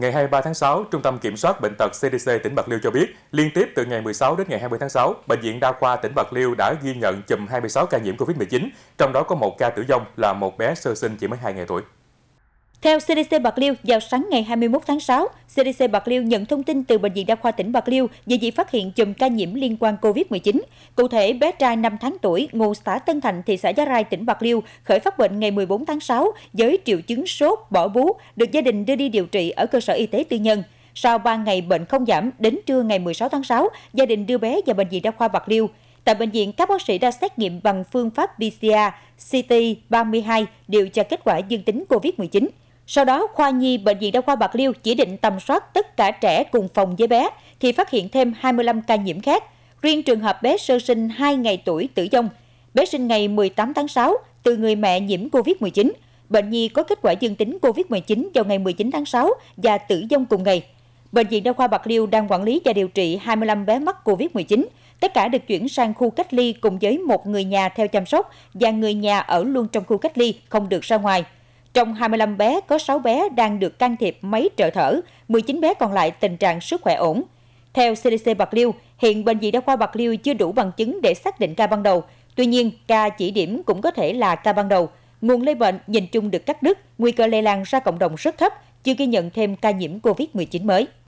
Ngày 23 tháng 6, Trung tâm Kiểm soát Bệnh tật CDC tỉnh Bạc Liêu cho biết, liên tiếp từ ngày 16 đến ngày 20 tháng 6, Bệnh viện Đa khoa tỉnh Bạc Liêu đã ghi nhận chùm 26 ca nhiễm COVID-19, trong đó có một ca tử vong là một bé sơ sinh chỉ mới 2 ngày tuổi. Theo CDC Bạc Liêu, vào sáng ngày 21 tháng 6, CDC Bạc Liêu nhận thông tin từ Bệnh viện Đa khoa tỉnh Bạc Liêu về việc phát hiện chùm ca nhiễm liên quan COVID-19. Cụ thể, bé trai 5 tháng tuổi, ngụ xã Tân Thành, thị xã Giá Rai, tỉnh Bạc Liêu, khởi phát bệnh ngày 14 tháng 6 với triệu chứng sốt, bỏ bú, được gia đình đưa đi điều trị ở cơ sở y tế tư nhân. Sau 3 ngày bệnh không giảm, đến trưa ngày 16 tháng 6, gia đình đưa bé vào Bệnh viện Đa khoa Bạc Liêu. Tại bệnh viện, các bác sĩ đã xét nghiệm bằng phương pháp PCR CT32 điều tra kết quả dương tính COVID-19. Sau đó, khoa nhi Bệnh viện Đa khoa Bạc Liêu chỉ định tầm soát tất cả trẻ cùng phòng với bé thì phát hiện thêm 25 ca nhiễm khác. Riêng trường hợp bé sơ sinh 2 ngày tuổi tử vong, bé sinh ngày 18 tháng 6 từ người mẹ nhiễm COVID-19. Bệnh nhi có kết quả dương tính COVID-19 vào ngày 19 tháng 6 và tử vong cùng ngày. Bệnh viện Đa khoa Bạc Liêu đang quản lý và điều trị 25 bé mắc COVID-19. Tất cả được chuyển sang khu cách ly cùng với một người nhà theo chăm sóc và người nhà ở luôn trong khu cách ly, không được ra ngoài. Trong 25 bé, có 6 bé đang được can thiệp máy trợ thở, 19 bé còn lại tình trạng sức khỏe ổn. Theo CDC Bạc Liêu, hiện Bệnh viện Đa khoa Bạc Liêu chưa đủ bằng chứng để xác định ca ban đầu. Tuy nhiên, ca chỉ điểm cũng có thể là ca ban đầu. Nguồn lây bệnh nhìn chung được cắt đứt, nguy cơ lây lan ra cộng đồng rất thấp, chưa ghi nhận thêm ca nhiễm COVID-19 mới.